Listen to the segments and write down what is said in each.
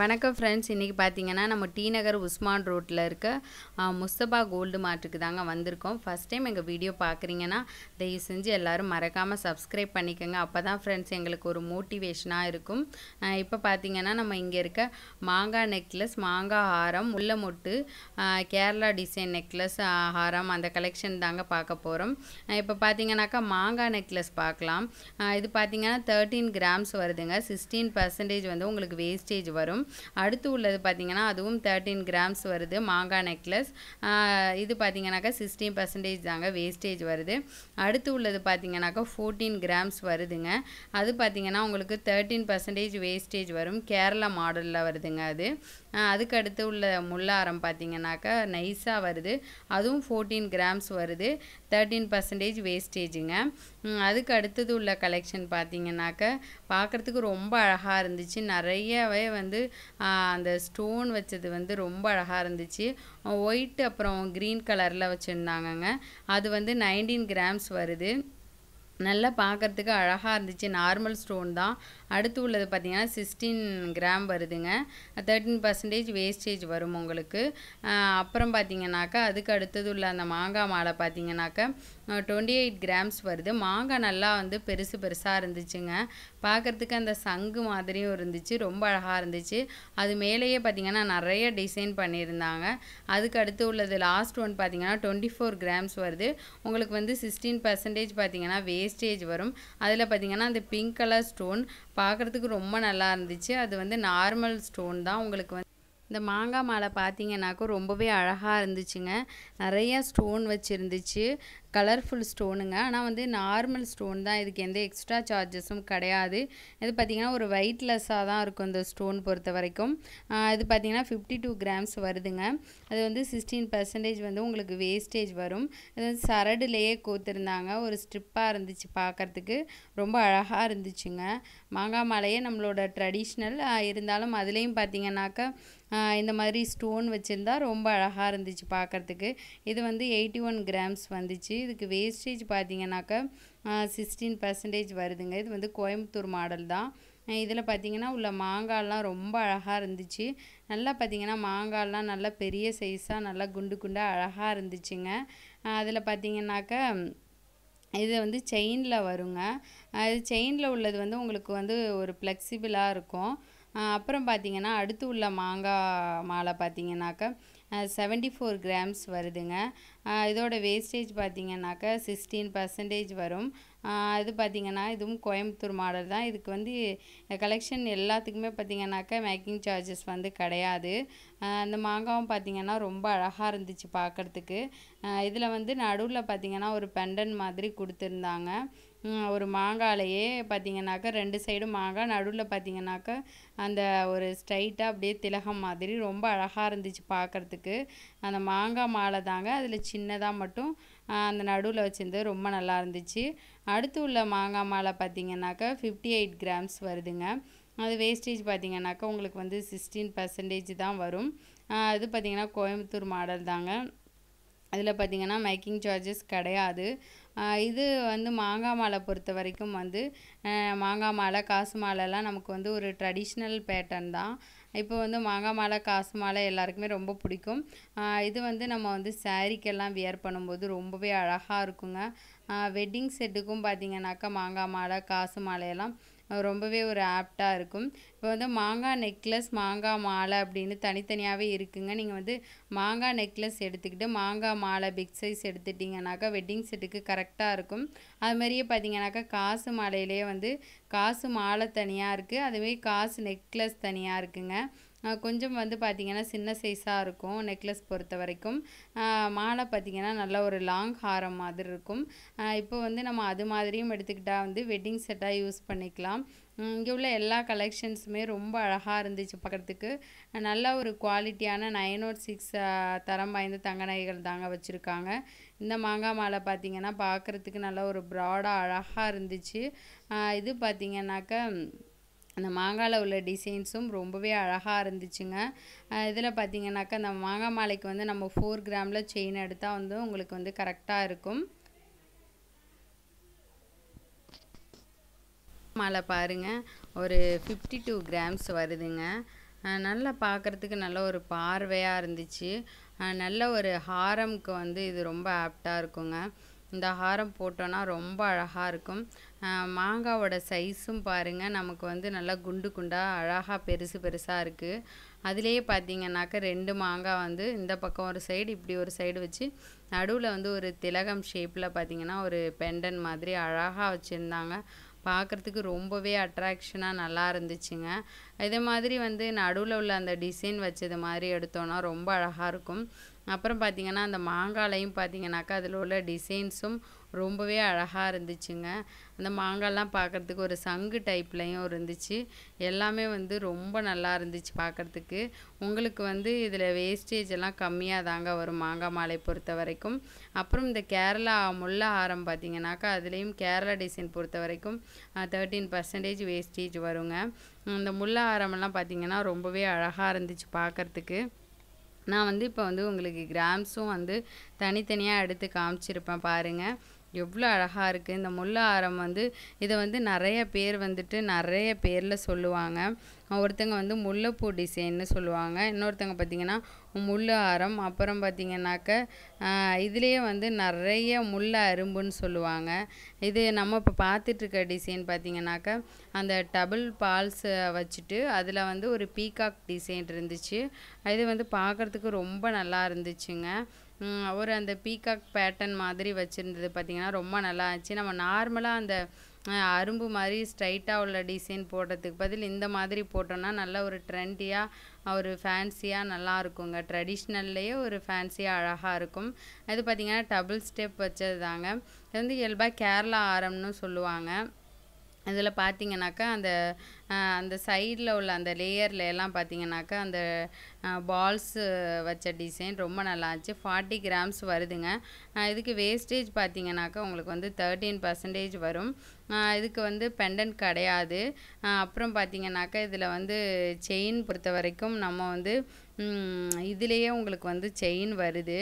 வணக்கம் ஃப்ரெண்ட்ஸ் இன்றைக்கி பார்த்தீங்கன்னா நம்ம டி நகர் உஸ்மான் ரோட்டில் இருக்க முஸ்தபா கோல்டு மார்ட்டுக்கு தாங்க வந்திருக்கோம் ஃபஸ்ட் டைம் எங்கள் வீடியோ பார்க்குறீங்கன்னா தயவு செஞ்சு எல்லோரும் மறக்காமல் சப்ஸ்கிரைப் பண்ணிக்கோங்க அப்போ தான் ஃப்ரெண்ட்ஸ் எங்களுக்கு ஒரு மோட்டிவேஷனாக இருக்கும் இப்போ பார்த்தீங்கன்னா நம்ம இங்கே இருக்க மாங்காய் நெக்லஸ் மாங்காய் ஹாரம் உள்ள மொட்டு கேரளா டிசைன் நெக்லஸ் ஹாரம் அந்த கலெக்ஷன் தாங்க பார்க்க போகிறோம் இப்போ பார்த்தீங்கன்னாக்கா மாங்காய் நெக்லஸ் பார்க்கலாம் இது பார்த்தீங்கன்னா தேர்ட்டீன் கிராம்ஸ் வருதுங்க சிக்ஸ்டீன் வந்து உங்களுக்கு வேஸ்டேஜ் வரும் அடுத்து உள்ளது பார்த்திங்கன்னா அதுவும் தேர்ட்டீன் கிராம்ஸ் வருது மாங்காய் நெக்லஸ் இது பார்த்திங்கனாக்கா சிக்ஸ்டீன் பர்சன்டேஜ் தாங்க வேஸ்டேஜ் வருது அடுத்து உள்ளது பார்த்திங்கனாக்கா ஃபோர்டீன் கிராம்ஸ் வருதுங்க அது பார்த்திங்கன்னா உங்களுக்கு தேர்ட்டீன் பர்சன்டேஜ் வேஸ்டேஜ் வரும் கேரளா மாடலில் வருதுங்க அது அதுக்கு அடுத்து உள்ள முள்ளாரம் பார்த்திங்கனாக்கா நைஸாக வருது அதுவும் ஃபோர்டீன் கிராம்ஸ் வருது தேர்ட்டீன் பர்சன்டேஜ் வேஸ்டேஜுங்க அதுக்கு அடுத்தது உள்ள கலெக்ஷன் பார்த்திங்கனாக்க பார்க்குறதுக்கு ரொம்ப அழகாக இருந்துச்சு நிறையவே வந்து அந்த ஸ்டோன் வச்சது வந்து ரொம்ப அழகாக இருந்துச்சு ஒயிட் அப்புறம் க்ரீன் கலரில் வச்சுருந்தாங்கங்க அது வந்து நைன்டீன் கிராம்ஸ் வருது நல்லா பார்க்குறதுக்கு அழகாக இருந்துச்சு நார்மல் ஸ்டோன் தான் அடுத்து உள்ளது பார்த்திங்கன்னா சிக்ஸ்டீன் கிராம் வருதுங்க தேர்ட்டின் பர்சன்டேஜ் வேஸ்டேஜ் வரும் உங்களுக்கு அப்புறம் பார்த்திங்கனாக்கா அதுக்கு அடுத்தது உள்ள அந்த மாங்காய் மாலை பார்த்திங்கனாக்கா டுவெண்ட்டி எயிட் கிராம்ஸ் வருது மாங்காய் நல்லா வந்து பெருசு பெருசாக இருந்துச்சுங்க பார்க்குறதுக்கு அந்த சங்கு மாதிரியும் இருந்துச்சு ரொம்ப அழகாக இருந்துச்சு அது மேலேயே பார்த்திங்கன்னா நிறைய டிசைன் பண்ணியிருந்தாங்க அதுக்கு அடுத்து உள்ளது லாஸ்ட் ஒன் பார்த்திங்கன்னா டுவெண்ட்டி ஃபோர் கிராம்ஸ் வருது உங்களுக்கு வந்து சிக்ஸ்டீன் பர்சன்டேஜ் பார்த்திங்கன்னா வேஸ்டேஜ் வரும் அதில் பார்த்திங்கன்னா அந்த பிங்க் கலர் ஸ்டோன் பார்க்குறதுக்கு ரொம்ப நல்லா இருந்துச்சு அது வந்து நார்மல் ஸ்டோன் தான் உங்களுக்கு வந்து இந்த மாங்காய் மாலை பார்த்தீங்கன்னாக்கா ரொம்பவே அழகாக இருந்துச்சுங்க நிறையா ஸ்டோன் வச்சுருந்துச்சு கலர்ஃபுல் ஸ்டோனுங்க ஆனால் வந்து நார்மல் ஸ்டோன் தான் இதுக்கு எந்த எக்ஸ்ட்ரா சார்ஜஸும் கிடையாது இது பார்த்திங்கன்னா ஒரு வெயிட்லெஸ்ஸாக தான் இருக்கும் இந்த ஸ்டோன் பொறுத்த வரைக்கும் இது பார்த்திங்கன்னா ஃபிஃப்டி டூ கிராம்ஸ் வருதுங்க அது வந்து சிக்ஸ்டீன் பர்சன்டேஜ் வந்து உங்களுக்கு வேஸ்டேஜ் வரும் இது வந்து சரடுலேயே கோத்துருந்தாங்க ஒரு ஸ்ட்ரிப்பாக இருந்துச்சு பார்க்குறதுக்கு ரொம்ப அழகாக இருந்துச்சுங்க மாங்காய் மாலையே நம்மளோட ட்ரெடிஷ்னல் இருந்தாலும் அதுலேயும் பார்த்திங்கனாக்கா இந்த மாதிரி ஸ்டோன் வச்சுருந்தா ரொம்ப அழகாக இருந்துச்சு பார்க்குறதுக்கு இது வந்து எயிட்டி ஒன் கிராம்ஸ் வந்துச்சு இதுக்கு வேஸ்டேஜ் பார்த்தீங்கன்னாக்கா சிக்ஸ்டீன் பர்சன்டேஜ் வருதுங்க இது வந்து கோயம்புத்தூர் மாடல் தான் இதில் பார்த்திங்கன்னா உள்ள மாங்காய்லாம் ரொம்ப அழகாக இருந்துச்சு நல்லா பார்த்திங்கன்னா மாங்காய்லாம் நல்லா பெரிய சைஸாக நல்லா குண்டு குண்டாக அழகாக இருந்துச்சுங்க அதில் பார்த்திங்கனாக்கா இது வந்து செயினில் வருங்க அது செயினில் உள்ளது வந்து உங்களுக்கு வந்து ஒரு ஃப்ளெக்சிபிளாக இருக்கும் அப்புறம் பார்த்திங்கன்னா அடுத்து உள்ள மாங்காய் மாலை பார்த்திங்கனாக்க செவன்டி ஃபோர் கிராம்ஸ் வருதுங்க இதோட வேஸ்டேஜ் பார்த்திங்கனாக்க சிக்ஸ்டீன் பர்சன்டேஜ் வரும் அது பார்த்திங்கன்னா இதுவும் கோயம்புத்தூர் மாடல் தான் இதுக்கு வந்து கலெக்ஷன் எல்லாத்துக்குமே பார்த்திங்கனாக்கா மேக்கிங் சார்ஜஸ் வந்து கிடையாது அந்த மாங்காவும் பார்த்திங்கன்னா ரொம்ப அழகாக இருந்துச்சு பார்க்குறதுக்கு இதில் வந்து நடுவில் பார்த்திங்கன்னா ஒரு பெண்டன் மாதிரி கொடுத்துருந்தாங்க ஒரு மாங்காலையே பார்த்திங்கனாக்கா ரெண்டு சைடும் மாங்காய் நடுவில் பார்த்திங்கனாக்கா அந்த ஒரு ஸ்ட்ரைட்டாக அப்படியே திலகம் மாதிரி ரொம்ப அழகாக இருந்துச்சு பார்க்குறதுக்கு அந்த மாங்காய் மாலை தாங்க அதில் சின்னதாக மட்டும் அந்த நடுவில் வச்சுருந்தது ரொம்ப நல்லா இருந்துச்சு அடுத்து உள்ள மாங்காய் மாலை பார்த்திங்கனாக்கா ஃபிஃப்டி எயிட் கிராம்ஸ் வருதுங்க அது வேஸ்டேஜ் பார்த்திங்கனாக்கா உங்களுக்கு வந்து சிக்ஸ்டீன் பர்சன்டேஜ் தான் வரும் அது பார்த்திங்கன்னா கோயம்புத்தூர் மாடல் தாங்க அதில் பார்த்திங்கன்னா மேக்கிங் சார்ஜஸ் கிடையாது இது வந்து மாங்காய் மாலை பொறுத்த வரைக்கும் வந்து மாங்காய் மாலை காசு மாலைலாம் நமக்கு வந்து ஒரு ட்ரெடிஷ்னல் பேட்டர்ன் தான் இப்போ வந்து மாங்காய் மாலை காசு மாலை எல்லாருக்குமே ரொம்ப பிடிக்கும் இது வந்து நம்ம வந்து சாரீக்கெல்லாம் வியர் பண்ணும்போது ரொம்பவே அழகாக இருக்குங்க வெட்டிங் செட்டுக்கும் பார்த்திங்கனாக்கா மாங்காய் மாலை காசு மாலையெல்லாம் ரொம்பவே ஒரு ஆப்டாக இருக்கும் இப்போ வந்து மாங்காய் நெக்லஸ் மாங்காய் மாலை அப்படின்னு தனித்தனியாகவே இருக்குங்க நீங்கள் வந்து மாங்காய் நெக்லஸ் எடுத்துக்கிட்டு மாங்காய் மாலை பிக் சைஸ் எடுத்துட்டிங்கனாக்கா வெட்டிங் செட்டுக்கு கரெக்டாக இருக்கும் அது மாதிரியே பார்த்தீங்கன்னாக்கா காசு மாலையிலேயே வந்து காசு மாலை தனியாக இருக்குது அதுவே காசு நெக்லஸ் தனியாக இருக்குங்க கொஞ்சம் வந்து பார்த்திங்கன்னா சின்ன சைஸாக இருக்கும் நெக்லஸ் பொறுத்த வரைக்கும் மாலை பார்த்திங்கன்னா நல்ல ஒரு லாங் ஹாரம் மாதிரி இருக்கும் இப்போ வந்து நம்ம அது மாதிரியும் எடுத்துக்கிட்டால் வந்து வெட்டிங் செட்டாக யூஸ் பண்ணிக்கலாம் இங்கே உள்ள எல்லா கலெக்ஷன்ஸுமே ரொம்ப அழகாக இருந்துச்சு பார்க்குறதுக்கு நல்ல ஒரு குவாலிட்டியான நைன் ஓட் சிக்ஸ் தரம் வாய்ந்த தங்க நகைகள் தாங்க வச்சுருக்காங்க இந்த மாங்காய் மாலை பார்த்திங்கன்னா பார்க்குறதுக்கு நல்ல ஒரு ப்ராடாக அழகாக இருந்துச்சு இது பார்த்திங்கன்னாக்கா அந்த மாங்காவில் உள்ள டிசைன்ஸும் ரொம்பவே அழகாக இருந்துச்சுங்க இதில் பார்த்தீங்கன்னாக்கா அந்த மாங்காய் மாலைக்கு வந்து நம்ம ஃபோர் கிராமில் செயின் எடுத்தால் வந்து உங்களுக்கு வந்து கரெக்டாக இருக்கும் மாலை பாருங்கள் ஒரு ஃபிஃப்டி டூ கிராம்ஸ் வருதுங்க நல்லா பார்க்குறதுக்கு நல்ல ஒரு பார்வையாக இருந்துச்சு நல்ல ஒரு ஹாரம்க்கு வந்து இது ரொம்ப ஆப்டாக இருக்குங்க இந்த ஹாரம் போட்டோன்னா ரொம்ப அழகாக இருக்கும் மாங்காவோட சைஸும் பாருங்கள் நமக்கு வந்து நல்லா குண்டு குண்டாக அழகாக பெருசு பெருசாக இருக்குது அதுலேயே பார்த்தீங்கன்னாக்கா ரெண்டு மாங்காய் வந்து இந்த பக்கம் ஒரு சைடு இப்படி ஒரு சைடு வச்சு நடுவில் வந்து ஒரு திலகம் ஷேப்பில் பார்த்திங்கன்னா ஒரு பெண்டன் மாதிரி அழகாக வச்சுருந்தாங்க பார்க்குறதுக்கு ரொம்பவே அட்ராக்ஷனாக நல்லா இருந்துச்சுங்க இதே மாதிரி வந்து நடுவில் உள்ள அந்த டிசைன் வச்சது மாதிரி எடுத்தோன்னா ரொம்ப அழகாக இருக்கும் அப்புறம் பார்த்திங்கன்னா அந்த மாங்காலையும் பார்த்திங்கனாக்கா அதில் உள்ள டிசைன்ஸும் ரொம்பவே அழகாக இருந்துச்சுங்க அந்த மாங்காய்லாம் பார்க்குறதுக்கு ஒரு சங்கு டைப்லையும் இருந்துச்சு எல்லாமே வந்து ரொம்ப நல்லா இருந்துச்சு பார்க்குறதுக்கு உங்களுக்கு வந்து இதில் வேஸ்டேஜ் எல்லாம் கம்மியாக தாங்க வரும் மாங்காய் மாலை பொறுத்த வரைக்கும் அப்புறம் இந்த கேரளா முல்ல ஆரம் பார்த்திங்கனாக்கா அதுலேயும் கேரளா டிசைன் பொறுத்த வரைக்கும் தேர்ட்டீன் பர்சன்டேஜ் வேஸ்டேஜ் வருங்க இந்த முல்ல ஆரமெல்லாம் பார்த்திங்கன்னா ரொம்பவே அழகாக இருந்துச்சு பார்க்குறதுக்கு நான் வந்து இப்போ வந்து உங்களுக்கு கிராம்ஸும் வந்து தனித்தனியாக எடுத்து காமிச்சிருப்பேன் பாருங்கள் எவ்வளோ அழகாக இருக்குது இந்த முல்லை ஆரம் வந்து இதை வந்து நிறைய பேர் வந்துட்டு நிறைய பேரில் சொல்லுவாங்க ஒருத்தங்க வந்து முல்லைப்பூ டிசைன்னு சொல்லுவாங்க இன்னொருத்தங்க பார்த்திங்கன்னா முள் ஆரம் அப்புறம் பார்த்திங்கனாக்க இதுலேயே வந்து நிறைய முல்லை அரும்புன்னு சொல்லுவாங்க இது நம்ம இப்போ பார்த்துட்ருக்க டிசைன் பார்த்திங்கனாக்க அந்த டபுள் பால்ஸை வச்சுட்டு அதில் வந்து ஒரு பீகாக் டிசைன் இருந்துச்சு இது வந்து பார்க்குறதுக்கு ரொம்ப நல்லா இருந்துச்சுங்க ஒரு அந்த பீகாக் பேட்டர்ன் மாதிரி வச்சுருந்தது பார்த்திங்கன்னா ரொம்ப நல்லா இருந்துச்சு நம்ம நார்மலாக அந்த அரும்பு மாதிரி ஸ்ட்ரைட்டாக உள்ள டிசைன் போடுறதுக்கு பதில் இந்த மாதிரி போட்டோன்னா நல்ல ஒரு ட்ரெண்டியாக ஒரு ஃபேன்சியாக நல்லா இருக்குங்க ட்ரெடிஷ்னல்லையே ஒரு ஃபேன்சியாக அழகாக இருக்கும் அது பார்த்திங்கன்னா டபுள் ஸ்டெப் வச்சது தாங்க இது வந்து இயல்பாக கேரளா ஆரம்னு சொல்லுவாங்க இதில் பார்த்தீங்கன்னாக்கா அந்த அந்த சைடில் உள்ள அந்த லேயரில் எல்லாம் பார்த்தீங்கன்னாக்கா அந்த பால்ஸு வச்ச டிசைன் ரொம்ப நல்லா இருந்துச்சு ஃபார்ட்டி கிராம்ஸ் வருதுங்க இதுக்கு வேஸ்டேஜ் பார்த்தீங்கன்னாக்கா உங்களுக்கு வந்து தேர்ட்டீன் பர்சன்டேஜ் வரும் இதுக்கு வந்து பெண்டன்ட் கிடையாது அப்புறம் பார்த்தீங்கன்னாக்கா இதில் வந்து செயின் பொறுத்த வரைக்கும் நம்ம வந்து இதுலேயே உங்களுக்கு வந்து செயின் வருது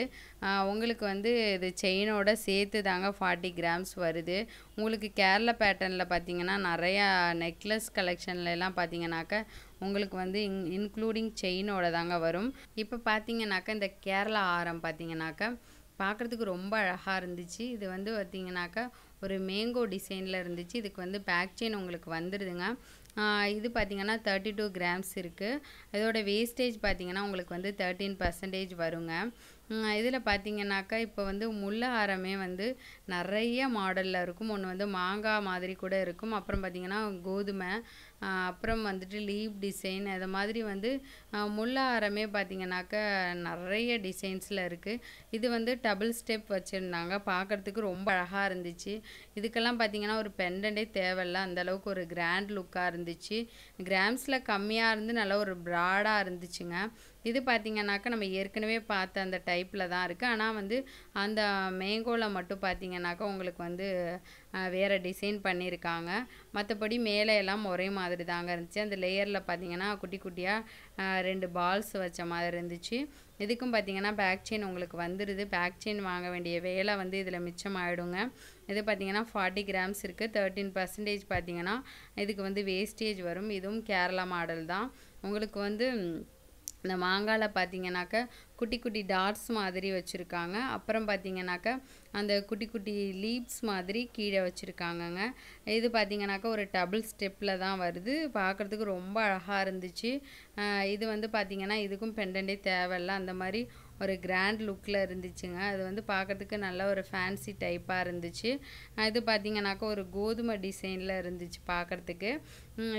உங்களுக்கு வந்து இது செயினோட சேர்த்து தாங்க ஃபார்ட்டி கிராம்ஸ் வருது உங்களுக்கு கேரள பேட்டர்னில் பார்த்தீங்கன்னா நிறையா நெக்லஸ் கலெக்ஷன்லலாம் பார்த்தீங்கன்னாக்கா உங்களுக்கு வந்து இன் இன்க்ளூடிங் செயினோட தாங்க வரும் இப்போ பார்த்திங்கனாக்கா இந்த கேரளா ஆரம் பார்த்தீங்கன்னாக்க பார்க்குறதுக்கு ரொம்ப அழகாக இருந்துச்சு இது வந்து பார்த்திங்கனாக்கா ஒரு மேங்கோ டிசைனில் இருந்துச்சு இதுக்கு வந்து பேக் செயின் உங்களுக்கு வந்துடுதுங்க இது பார்த்திங்கன்னா தேர்ட்டி டூ கிராம்ஸ் இருக்குது இதோட வேஸ்டேஜ் பார்த்திங்கன்னா உங்களுக்கு வந்து தேர்ட்டீன் பர்சன்டேஜ் வருங்க இதில் பார்த்தீங்கன்னாக்கா இப்போ வந்து முல்லை ஆரமே வந்து நிறைய மாடலில் இருக்கும் ஒன்று வந்து மாங்காய் மாதிரி கூட இருக்கும் அப்புறம் பார்த்திங்கன்னா கோதுமை அப்புறம் வந்துட்டு லீவ் டிசைன் அது மாதிரி வந்து முல்லை ஆரமே நிறைய டிசைன்ஸில் இருக்குது இது வந்து டபுள் ஸ்டெப் வச்சுருந்தாங்க பார்க்குறதுக்கு ரொம்ப அழகாக இருந்துச்சு இதுக்கெல்லாம் பார்த்திங்கன்னா ஒரு பெண்டண்டே தேவையில்ல அந்தளவுக்கு ஒரு கிராண்ட் லுக்காக இருந்துச்சு கிராம்ஸில் கம்மியாக இருந்து நல்லா ஒரு ப்ராடாக இருந்துச்சுங்க இது பார்த்திங்கனாக்கா நம்ம ஏற்கனவே பார்த்த அந்த டைப்பில் தான் இருக்குது ஆனால் வந்து அந்த மேங்கோவில் மட்டும் பார்த்திங்கனாக்கா உங்களுக்கு வந்து வேறு டிசைன் பண்ணியிருக்காங்க மற்றபடி மேலே எல்லாம் ஒரே மாதிரி தாங்க இருந்துச்சு அந்த லேயரில் பார்த்திங்கன்னா குட்டி குட்டியாக ரெண்டு பால்ஸ் வச்ச மாதிரி இருந்துச்சு இதுக்கும் பார்த்திங்கன்னா பேக் செயின் உங்களுக்கு வந்துடுது பேக் செயின் வாங்க வேண்டிய வேலை வந்து இதில் மிச்சம் ஆகிடுங்க இது பார்த்திங்கன்னா ஃபார்ட்டி கிராம்ஸ் இருக்குது தேர்ட்டின் பர்சன்டேஜ் பார்த்திங்கன்னா இதுக்கு வந்து வேஸ்டேஜ் வரும் இதுவும் கேரளா மாடல் தான் உங்களுக்கு வந்து இந்த மாங்காயில் பார்த்தீங்கன்னாக்க குட்டி குட்டி டாட்ஸ் மாதிரி வச்சுருக்காங்க அப்புறம் பார்த்தீங்கன்னாக்க அந்த குட்டி குட்டி லீவ்ஸ் மாதிரி கீழே வச்சுருக்காங்கங்க இது பார்த்தீங்கன்னாக்க ஒரு டபுள் ஸ்டெப்பில் தான் வருது பார்க்குறதுக்கு ரொம்ப அழகாக இருந்துச்சு இது வந்து பார்த்திங்கன்னா இதுக்கும் பெண்டண்டே தேவையில்ல அந்த மாதிரி ஒரு கிராண்ட் லுக்கில் இருந்துச்சுங்க அது வந்து பார்க்குறதுக்கு நல்ல ஒரு ஃபேன்சி டைப்பாக இருந்துச்சு இது பார்த்திங்கனாக்கா ஒரு கோதுமை டிசைனில் இருந்துச்சு பார்க்குறதுக்கு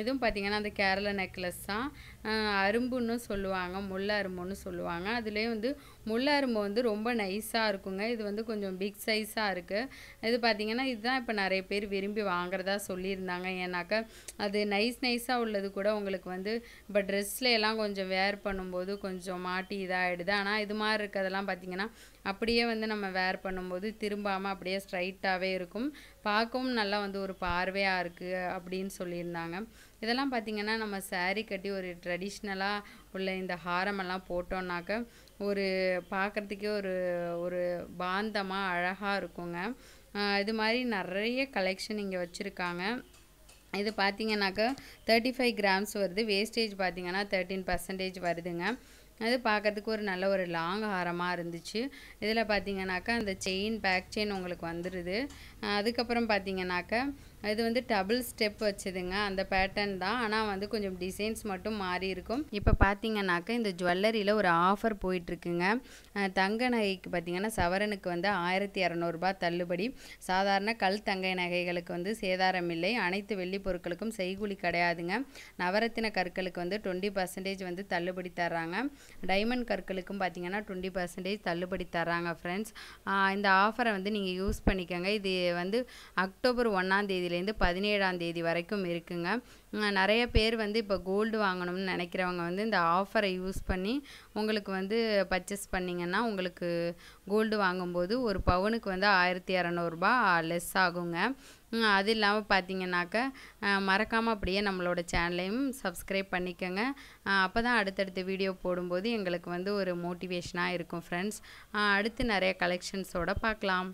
இதுவும் பார்த்திங்கன்னா அந்த கேரளா நெக்லஸ் தான் அரும்புன்னு சொல்லுவாங்க முல்லை அரும்புன்னு சொல்லுவாங்க அதுலேயும் வந்து முள்ளரும்பு வந்து ரொம்ப நைஸாக இருக்குங்க இது வந்து கொஞ்சம் பிக் சைஸாக இருக்குது இது பார்த்திங்கன்னா இதுதான் இப்போ நிறைய பேர் விரும்பி வாங்குறதா சொல்லியிருந்தாங்க ஏன்னாக்கா அது நைஸ் நைஸாக உள்ளது கூட உங்களுக்கு வந்து இப்போ ட்ரெஸ்ல எல்லாம் கொஞ்சம் வேர் பண்ணும்போது கொஞ்சம் மாட்டி இதாகிடுது ஆனால் இது மாதிரி இருக்கிறதெல்லாம் பார்த்திங்கன்னா அப்படியே வந்து நம்ம வேர் பண்ணும்போது திரும்பாமல் அப்படியே ஸ்ட்ரைட்டாகவே இருக்கும் பார்க்கவும் நல்லா வந்து ஒரு பார்வையாக இருக்குது அப்படின்னு சொல்லியிருந்தாங்க இதெல்லாம் பார்த்திங்கன்னா நம்ம சாரீ கட்டி ஒரு ட்ரெடிஷ்னலாக உள்ள இந்த ஹாரமெல்லாம் போட்டோன்னாக்க ஒரு பார்க்குறதுக்கே ஒரு ஒரு பாந்தமாக அழகாக இருக்குங்க இது மாதிரி நிறைய கலெக்ஷன் இங்கே வச்சுருக்காங்க இது பார்த்தீங்கன்னாக்கா தேர்ட்டி ஃபைவ் கிராம்ஸ் வருது வேஸ்டேஜ் பார்த்தீங்கன்னா தேர்ட்டீன் பர்சன்டேஜ் வருதுங்க அது பார்க்கறதுக்கு ஒரு நல்ல ஒரு லாங் ஆரமாக இருந்துச்சு இதில் பார்த்தீங்கன்னாக்கா அந்த செயின் பேக் செயின் உங்களுக்கு வந்துடுது அதுக்கப்புறம் பார்த்தீங்கன்னாக்கா இது வந்து டபுள் ஸ்டெப் வச்சதுங்க அந்த பேட்டர்ன் தான் ஆனால் வந்து கொஞ்சம் டிசைன்ஸ் மட்டும் மாறி இருக்கும் இப்போ பார்த்தீங்கன்னாக்கா இந்த ஜுவல்லரியில் ஒரு ஆஃபர் போயிட்டுருக்குங்க தங்க நகைக்கு பார்த்தீங்கன்னா சவரனுக்கு வந்து ஆயிரத்தி இரநூறுபா தள்ளுபடி சாதாரண கல் தங்க நகைகளுக்கு வந்து சேதாரம் இல்லை அனைத்து வெள்ளி பொருட்களுக்கும் செய்கூலி கிடையாதுங்க நவரத்தின கற்களுக்கு வந்து டுவெண்ட்டி பர்சன்டேஜ் வந்து தள்ளுபடி தர்றாங்க டைமண்ட் கற்களுக்கும் பார்த்தீங்கன்னா டுவெண்ட்டி பர்சன்டேஜ் தள்ளுபடி தர்றாங்க ஃப்ரெண்ட்ஸ் இந்த ஆஃபரை வந்து நீங்கள் யூஸ் பண்ணிக்கோங்க இது வந்து அக்டோபர் ஒன்றாம் தேதியில் பதினஞ்சுலேருந்து பதினேழாம் தேதி வரைக்கும் இருக்குங்க நிறைய பேர் வந்து இப்போ கோல்டு வாங்கணும்னு நினைக்கிறவங்க வந்து இந்த ஆஃபரை யூஸ் பண்ணி உங்களுக்கு வந்து பர்ச்சேஸ் பண்ணிங்கன்னா உங்களுக்கு கோல்டு வாங்கும்போது ஒரு பவுனுக்கு வந்து ஆயிரத்தி இரநூறுபா லெஸ் ஆகுங்க அது இல்லாமல் பார்த்தீங்கன்னாக்க மறக்காமல் அப்படியே நம்மளோட சேனலையும் சப்ஸ்கிரைப் பண்ணிக்கோங்க அப்போ தான் அடுத்தடுத்த வீடியோ போடும்போது எங்களுக்கு வந்து ஒரு மோட்டிவேஷனாக இருக்கும் ஃப்ரெண்ட்ஸ் அடுத்து நிறைய கலெக்ஷன்ஸோடு பார்க்கலாம்